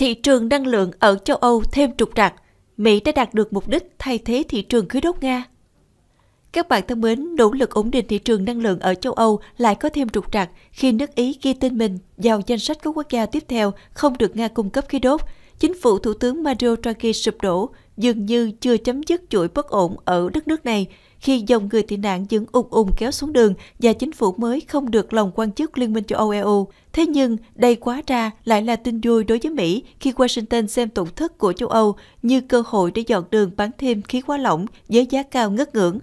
thị trường năng lượng ở châu Âu thêm trục trặc, Mỹ đã đạt được mục đích thay thế thị trường khí đốt Nga. Các bạn thân mến, nỗ lực ổn định thị trường năng lượng ở châu Âu lại có thêm trục trặc khi nước Ý ghi tên mình vào danh sách các quốc gia tiếp theo không được Nga cung cấp khí đốt. Chính phủ Thủ tướng Mario Draghi sụp đổ dường như chưa chấm dứt chuỗi bất ổn ở đất nước này khi dòng người tị nạn vẫn ùn ùn kéo xuống đường và chính phủ mới không được lòng quan chức Liên minh châu Âu EU. Thế nhưng, đây quá ra lại là tin vui đối với Mỹ khi Washington xem tổn thất của châu Âu như cơ hội để dọn đường bán thêm khí hóa lỏng với giá cao ngất ngưỡng.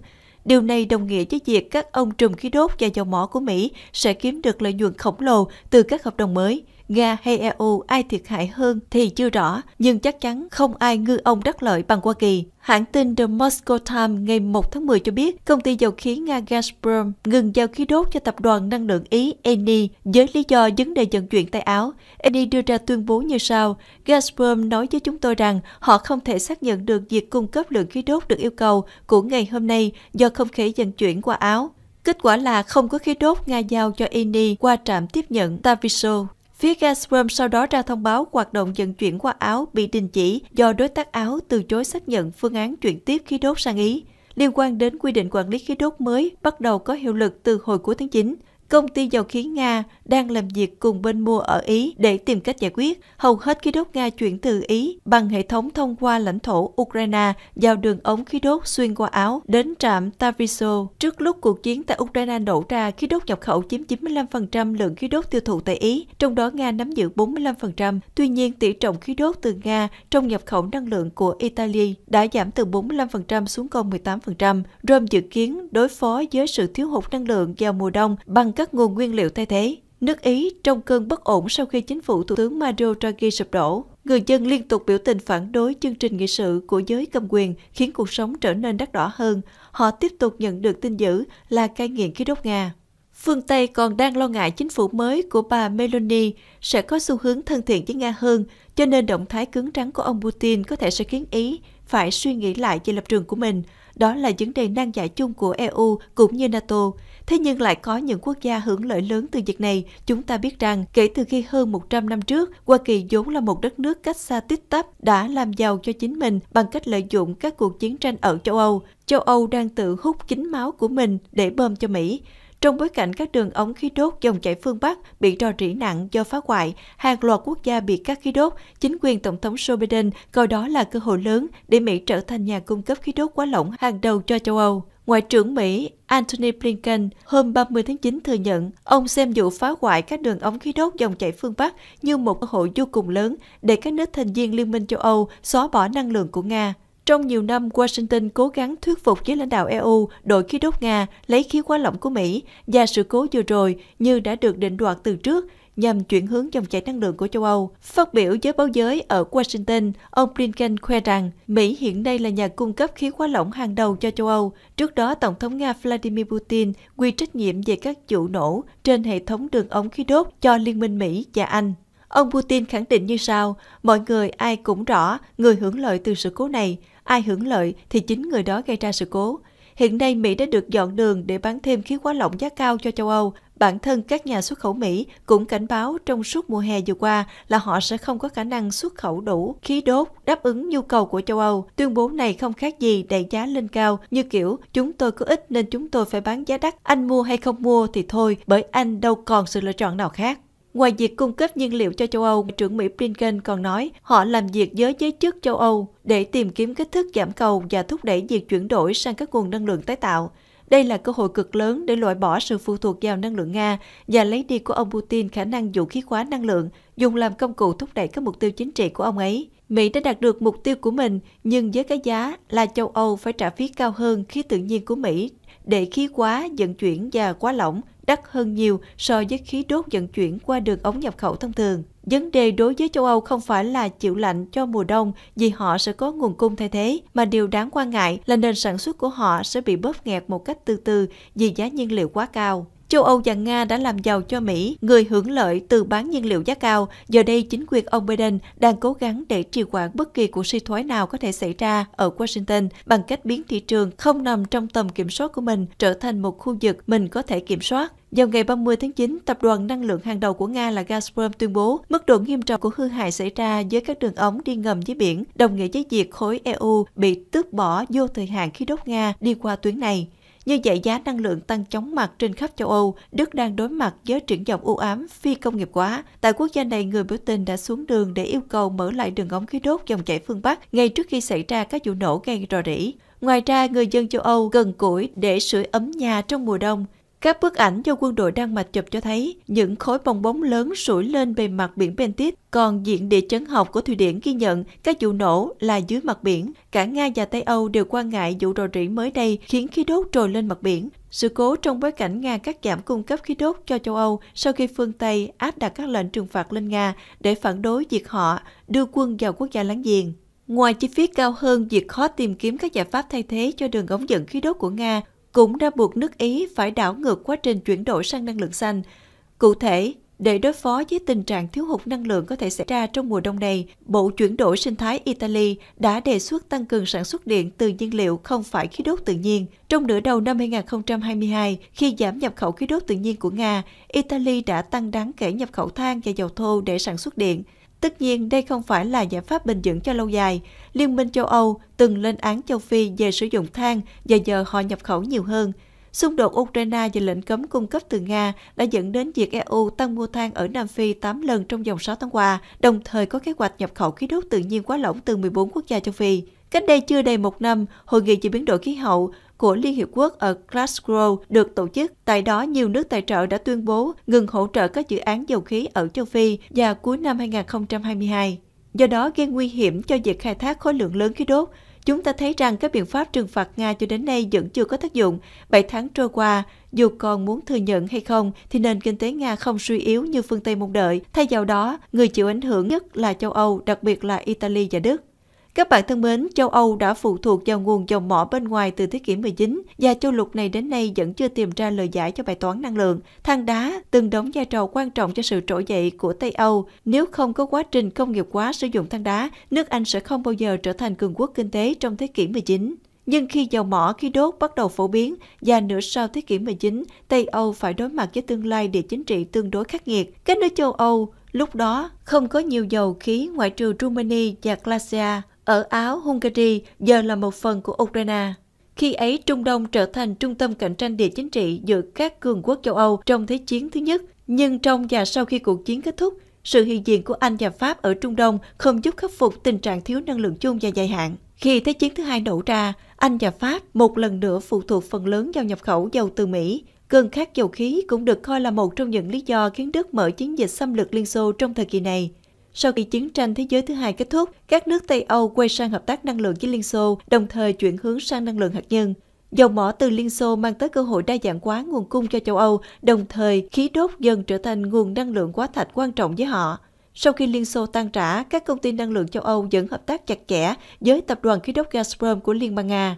Điều này đồng nghĩa với việc các ông trùm khí đốt và dầu mỏ của Mỹ sẽ kiếm được lợi nhuận khổng lồ từ các hợp đồng mới – Nga hay EU ai thiệt hại hơn thì chưa rõ, nhưng chắc chắn không ai ngư ông đắc lợi bằng Hoa Kỳ. Hãng tin The Moscow Times ngày 1 tháng 10 cho biết công ty dầu khí Nga Gazprom ngừng giao khí đốt cho tập đoàn năng lượng Ý Eni với lý do vấn đề vận chuyển tại Áo. Eni đưa ra tuyên bố như sau, Gazprom nói với chúng tôi rằng họ không thể xác nhận được việc cung cấp lượng khí đốt được yêu cầu của ngày hôm nay do không khí vận chuyển qua Áo. Kết quả là không có khí đốt Nga giao cho Eni qua trạm tiếp nhận Taviso. Phía Gazprom sau đó ra thông báo hoạt động vận chuyển qua Áo bị đình chỉ do đối tác Áo từ chối xác nhận phương án chuyển tiếp khí đốt sang Ý liên quan đến quy định quản lý khí đốt mới bắt đầu có hiệu lực từ hồi cuối tháng 9. Công ty dầu khí Nga đang làm việc cùng bên mua ở Ý để tìm cách giải quyết. Hầu hết khí đốt Nga chuyển từ Ý bằng hệ thống thông qua lãnh thổ Ukraine vào đường ống khí đốt xuyên qua Áo đến trạm Taviso. Trước lúc cuộc chiến tại Ukraine nổ ra, khí đốt nhập khẩu chiếm 95% lượng khí đốt tiêu thụ tại Ý, trong đó Nga nắm giữ 45%. Tuy nhiên, tỷ trọng khí đốt từ Nga trong nhập khẩu năng lượng của Italy đã giảm từ 45% xuống còn 18%. Rome dự kiến đối phó với sự thiếu hụt năng lượng vào mùa đông bằng các nguồn nguyên liệu thay thế. Nước Ý trong cơn bất ổn sau khi chính phủ Thủ tướng Mario Draghi sụp đổ, người dân liên tục biểu tình phản đối chương trình nghị sự của giới cầm quyền khiến cuộc sống trở nên đắt đỏ hơn. Họ tiếp tục nhận được tin dữ là cai nghiện khí đốt Nga. Phương Tây còn đang lo ngại chính phủ mới của bà Meloni sẽ có xu hướng thân thiện với Nga hơn, cho nên động thái cứng rắn của ông Putin có thể sẽ khiến Ý phải suy nghĩ lại về lập trường của mình. Đó là vấn đề nan giải chung của EU cũng như NATO. Thế nhưng lại có những quốc gia hưởng lợi lớn từ việc này. Chúng ta biết rằng kể từ khi hơn 100 năm trước, Hoa Kỳ vốn là một đất nước cách xa tích tắp đã làm giàu cho chính mình bằng cách lợi dụng các cuộc chiến tranh ở châu Âu. Châu Âu đang tự hút chính máu của mình để bơm cho Mỹ. Trong bối cảnh các đường ống khí đốt dòng chảy phương Bắc bị rò rỉ nặng do phá hoại, hàng loạt quốc gia bị cắt khí đốt, chính quyền Tổng thống Joe Biden coi đó là cơ hội lớn để Mỹ trở thành nhà cung cấp khí đốt quá lỏng hàng đầu cho châu Âu. Ngoại trưởng Mỹ Antony Blinken hôm 30 tháng 9 thừa nhận ông xem vụ phá hoại các đường ống khí đốt dòng chảy phương Bắc như một cơ hội vô cùng lớn để các nước thành viên Liên minh châu Âu xóa bỏ năng lượng của Nga. Trong nhiều năm, Washington cố gắng thuyết phục với lãnh đạo EU đổi khí đốt Nga lấy khí hóa lỏng của Mỹ và sự cố vừa rồi như đã được định đoạt từ trước nhằm chuyển hướng dòng chảy năng lượng của châu Âu. Phát biểu với báo giới ở Washington, ông Blinken khoe rằng Mỹ hiện nay là nhà cung cấp khí hóa lỏng hàng đầu cho châu Âu. Trước đó, Tổng thống Nga Vladimir Putin quy trách nhiệm về các vụ nổ trên hệ thống đường ống khí đốt cho Liên minh Mỹ và Anh. Ông Putin khẳng định như sau, mọi người ai cũng rõ người hưởng lợi từ sự cố này, ai hưởng lợi thì chính người đó gây ra sự cố. Hiện nay, Mỹ đã được dọn đường để bán thêm khí hóa lỏng giá cao cho châu Âu. Bản thân các nhà xuất khẩu Mỹ cũng cảnh báo trong suốt mùa hè vừa qua là họ sẽ không có khả năng xuất khẩu đủ khí đốt đáp ứng nhu cầu của châu Âu. Tuyên bố này không khác gì đẩy giá lên cao như kiểu chúng tôi có ít nên chúng tôi phải bán giá đắt. Anh mua hay không mua thì thôi bởi anh đâu còn sự lựa chọn nào khác. Ngoài việc cung cấp nhiên liệu cho châu Âu, trưởng Mỹ Blinken còn nói họ làm việc với giới chức châu Âu để tìm kiếm cách thức giảm cầu và thúc đẩy việc chuyển đổi sang các nguồn năng lượng tái tạo. Đây là cơ hội cực lớn để loại bỏ sự phụ thuộc vào năng lượng Nga và lấy đi của ông Putin khả năng vũ khí hóa năng lượng, dùng làm công cụ thúc đẩy các mục tiêu chính trị của ông ấy. Mỹ đã đạt được mục tiêu của mình, nhưng với cái giá là châu Âu phải trả phí cao hơn khí tự nhiên của Mỹ để khí quá, vận chuyển và quá lỏng đắt hơn nhiều so với khí đốt vận chuyển qua đường ống nhập khẩu thông thường. Vấn đề đối với châu Âu không phải là chịu lạnh cho mùa đông vì họ sẽ có nguồn cung thay thế, mà điều đáng quan ngại là nền sản xuất của họ sẽ bị bóp nghẹt một cách từ từ vì giá nhiên liệu quá cao. Châu Âu và Nga đã làm giàu cho Mỹ, người hưởng lợi từ bán nhiên liệu giá cao. Giờ đây, chính quyền ông Biden đang cố gắng để trì hoãn bất kỳ cuộc suy thoái nào có thể xảy ra ở Washington bằng cách biến thị trường không nằm trong tầm kiểm soát của mình trở thành một khu vực mình có thể kiểm soát. Vào ngày 30 tháng 9, tập đoàn năng lượng hàng đầu của Nga là Gazprom tuyên bố mức độ nghiêm trọng của hư hại xảy ra với các đường ống đi ngầm dưới biển, đồng nghĩa với việc khối EU bị tước bỏ vô thời hạn khí đốt Nga đi qua tuyến này. Như vậy giá năng lượng tăng chóng mặt trên khắp châu Âu, Đức đang đối mặt với triển vọng u ám phi công nghiệp hóa. Tại quốc gia này, người biểu tình đã xuống đường để yêu cầu mở lại đường ống khí đốt dòng chảy phương Bắc ngay trước khi xảy ra các vụ nổ gây rò rỉ. Ngoài ra, người dân châu Âu gần củi để sưởi ấm nhà trong mùa đông. Các bức ảnh do quân đội Đan Mạch chụp cho thấy những khối bong bóng lớn sủi lên bề mặt biển Bentit, còn diện địa chấn học của Thụy Điển ghi nhận các vụ nổ là dưới mặt biển. Cả Nga và Tây Âu đều quan ngại vụ rò rỉ mới đây khiến khí đốt trồi lên mặt biển. Sự cố trong bối cảnh Nga cắt giảm cung cấp khí đốt cho châu Âu sau khi phương Tây áp đặt các lệnh trừng phạt lên Nga để phản đối việc họ đưa quân vào quốc gia láng giềng. Ngoài chi phí cao hơn, việc khó tìm kiếm các giải pháp thay thế cho đường ống dẫn khí đốt của Nga, cũng đã buộc nước Ý phải đảo ngược quá trình chuyển đổi sang năng lượng xanh. Cụ thể, để đối phó với tình trạng thiếu hụt năng lượng có thể xảy ra trong mùa đông này, Bộ chuyển đổi sinh thái Italy đã đề xuất tăng cường sản xuất điện từ nhiên liệu không phải khí đốt tự nhiên. Trong nửa đầu năm 2022, khi giảm nhập khẩu khí đốt tự nhiên của Nga, Italy đã tăng đáng kể nhập khẩu than và dầu thô để sản xuất điện. Tất nhiên, đây không phải là giải pháp bình dưỡng cho lâu dài. Liên minh châu Âu từng lên án châu Phi về sử dụng than và giờ họ nhập khẩu nhiều hơn. Xung đột Ukraine và lệnh cấm cung cấp từ Nga đã dẫn đến việc EU tăng mua than ở Nam Phi 8 lần trong vòng 6 tháng qua, đồng thời có kế hoạch nhập khẩu khí đốt tự nhiên quá lỏng từ 14 quốc gia châu Phi. Cách đây chưa đầy một năm, Hội nghị về biến đổi khí hậu của Liên Hiệp Quốc ở Glasgow được tổ chức. Tại đó, nhiều nước tài trợ đã tuyên bố ngừng hỗ trợ các dự án dầu khí ở châu Phi và cuối năm 2022. Do đó, gây nguy hiểm cho việc khai thác khối lượng lớn khí đốt. Chúng ta thấy rằng các biện pháp trừng phạt Nga cho đến nay vẫn chưa có tác dụng. 7 tháng trôi qua, dù còn muốn thừa nhận hay không, thì nền kinh tế Nga không suy yếu như phương Tây mong đợi. Thay vào đó, người chịu ảnh hưởng nhất là châu Âu, đặc biệt là Italy và Đức. Các bạn thân mến, châu Âu đã phụ thuộc vào nguồn dầu mỏ bên ngoài từ thế kỷ 19 và châu lục này đến nay vẫn chưa tìm ra lời giải cho bài toán năng lượng. Than đá từng đóng vai trò quan trọng cho sự trỗi dậy của Tây Âu. Nếu không có quá trình công nghiệp hóa sử dụng than đá, nước Anh sẽ không bao giờ trở thành cường quốc kinh tế trong thế kỷ 19. Nhưng khi dầu mỏ khí đốt bắt đầu phổ biến và nửa sau thế kỷ 19, Tây Âu phải đối mặt với tương lai địa chính trị tương đối khắc nghiệt. Các nước châu Âu lúc đó không có nhiều dầu khí ngoại trừ Rumani và Glacia ở Áo, Hungary giờ là một phần của Ukraine. Khi ấy, Trung Đông trở thành trung tâm cạnh tranh địa chính trị giữa các cường quốc châu Âu trong Thế chiến thứ nhất. Nhưng trong và sau khi cuộc chiến kết thúc, sự hiện diện của Anh và Pháp ở Trung Đông không giúp khắc phục tình trạng thiếu năng lượng chung và dài hạn. Khi Thế chiến thứ hai nổ ra, Anh và Pháp một lần nữa phụ thuộc phần lớn vào nhập khẩu dầu từ Mỹ. Cơn khát dầu khí cũng được coi là một trong những lý do khiến Đức mở chiến dịch xâm lược Liên Xô trong thời kỳ này. Sau khi chiến tranh thế giới thứ hai kết thúc, các nước Tây Âu quay sang hợp tác năng lượng với Liên Xô, đồng thời chuyển hướng sang năng lượng hạt nhân. Dầu mỏ từ Liên Xô mang tới cơ hội đa dạng hóa nguồn cung cho châu Âu, đồng thời khí đốt dần trở thành nguồn năng lượng quá thạch quan trọng với họ. Sau khi Liên Xô tan rã, các công ty năng lượng châu Âu vẫn hợp tác chặt chẽ với tập đoàn khí đốt Gazprom của Liên bang Nga.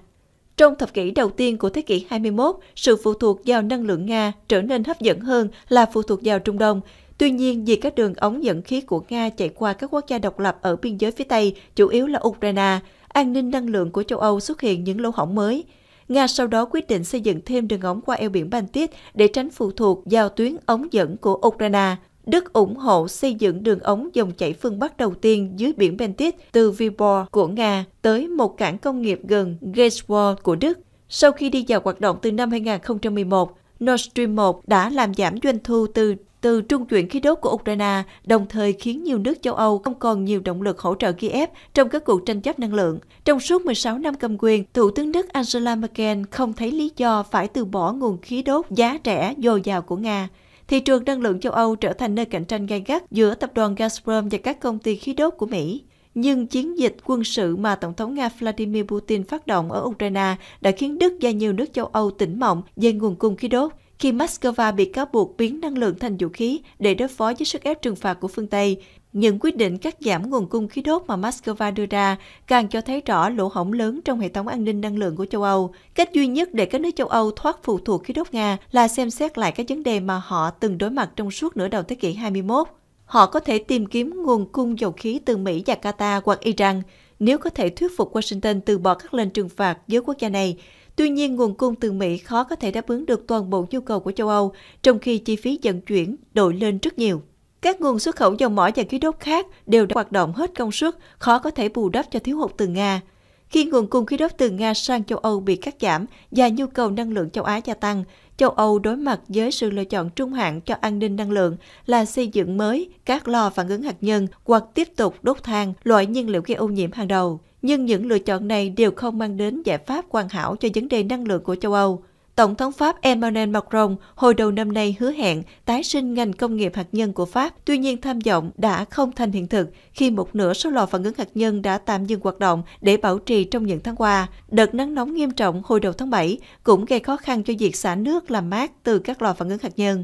Trong thập kỷ đầu tiên của thế kỷ 21, sự phụ thuộc vào năng lượng Nga trở nên hấp dẫn hơn là phụ thuộc vào Trung Đông. Tuy nhiên, vì các đường ống dẫn khí của Nga chạy qua các quốc gia độc lập ở biên giới phía Tây, chủ yếu là Ukraine, an ninh năng lượng của châu Âu xuất hiện những lỗ hổng mới. Nga sau đó quyết định xây dựng thêm đường ống qua eo biển Baltic để tránh phụ thuộc vào tuyến ống dẫn của Ukraine. Đức ủng hộ xây dựng đường ống dòng chảy phương Bắc đầu tiên dưới biển Baltic từ Vibor của Nga tới một cảng công nghiệp gần Gateswall của Đức. Sau khi đi vào hoạt động từ năm 2011, Nord Stream 1 đã làm giảm doanh thu từ từ trung chuyển khí đốt của Ukraine, đồng thời khiến nhiều nước châu Âu không còn nhiều động lực hỗ trợ Kiev trong các cuộc tranh chấp năng lượng. Trong suốt 16 năm cầm quyền, Thủ tướng Đức Angela Merkel không thấy lý do phải từ bỏ nguồn khí đốt giá rẻ dồi dào của Nga. Thị trường năng lượng châu Âu trở thành nơi cạnh tranh gay gắt giữa tập đoàn Gazprom và các công ty khí đốt của Mỹ. Nhưng chiến dịch quân sự mà Tổng thống Nga Vladimir Putin phát động ở Ukraine đã khiến Đức và nhiều nước châu Âu tỉnh mộng về nguồn cung khí đốt khi Moscow bị cáo buộc biến năng lượng thành vũ khí để đối phó với sức ép trừng phạt của phương Tây. Những quyết định cắt giảm nguồn cung khí đốt mà Moscow đưa ra càng cho thấy rõ lỗ hổng lớn trong hệ thống an ninh năng lượng của châu Âu. Cách duy nhất để các nước châu Âu thoát phụ thuộc khí đốt Nga là xem xét lại các vấn đề mà họ từng đối mặt trong suốt nửa đầu thế kỷ 21. Họ có thể tìm kiếm nguồn cung dầu khí từ Mỹ và Qatar hoặc Iran nếu có thể thuyết phục Washington từ bỏ các lệnh trừng phạt với quốc gia này Tuy nhiên, nguồn cung từ Mỹ khó có thể đáp ứng được toàn bộ nhu cầu của châu Âu, trong khi chi phí vận chuyển đội lên rất nhiều. Các nguồn xuất khẩu dầu mỏ và khí đốt khác đều đã hoạt động hết công suất, khó có thể bù đắp cho thiếu hụt từ Nga. Khi nguồn cung khí đốt từ Nga sang châu Âu bị cắt giảm và nhu cầu năng lượng châu Á gia tăng, châu Âu đối mặt với sự lựa chọn trung hạn cho an ninh năng lượng là xây dựng mới các lò phản ứng hạt nhân hoặc tiếp tục đốt than, loại nhiên liệu gây ô nhiễm hàng đầu nhưng những lựa chọn này đều không mang đến giải pháp hoàn hảo cho vấn đề năng lượng của châu Âu. Tổng thống Pháp Emmanuel Macron hồi đầu năm nay hứa hẹn tái sinh ngành công nghiệp hạt nhân của Pháp. Tuy nhiên tham vọng đã không thành hiện thực khi một nửa số lò phản ứng hạt nhân đã tạm dừng hoạt động để bảo trì trong những tháng qua. Đợt nắng nóng nghiêm trọng hồi đầu tháng 7 cũng gây khó khăn cho việc xả nước làm mát từ các lò phản ứng hạt nhân.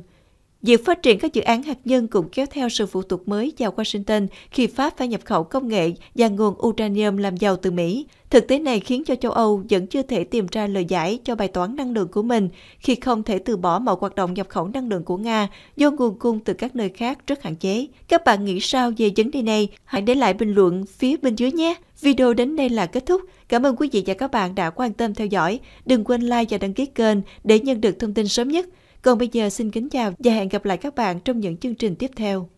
Việc phát triển các dự án hạt nhân cũng kéo theo sự phụ thuộc mới vào Washington khi Pháp phải nhập khẩu công nghệ và nguồn uranium làm giàu từ Mỹ. Thực tế này khiến cho châu Âu vẫn chưa thể tìm ra lời giải cho bài toán năng lượng của mình khi không thể từ bỏ mọi hoạt động nhập khẩu năng lượng của Nga do nguồn cung từ các nơi khác rất hạn chế. Các bạn nghĩ sao về vấn đề này? Hãy để lại bình luận phía bên dưới nhé. Video đến đây là kết thúc. Cảm ơn quý vị và các bạn đã quan tâm theo dõi. Đừng quên like và đăng ký kênh để nhận được thông tin sớm nhất. Còn bây giờ xin kính chào và hẹn gặp lại các bạn trong những chương trình tiếp theo.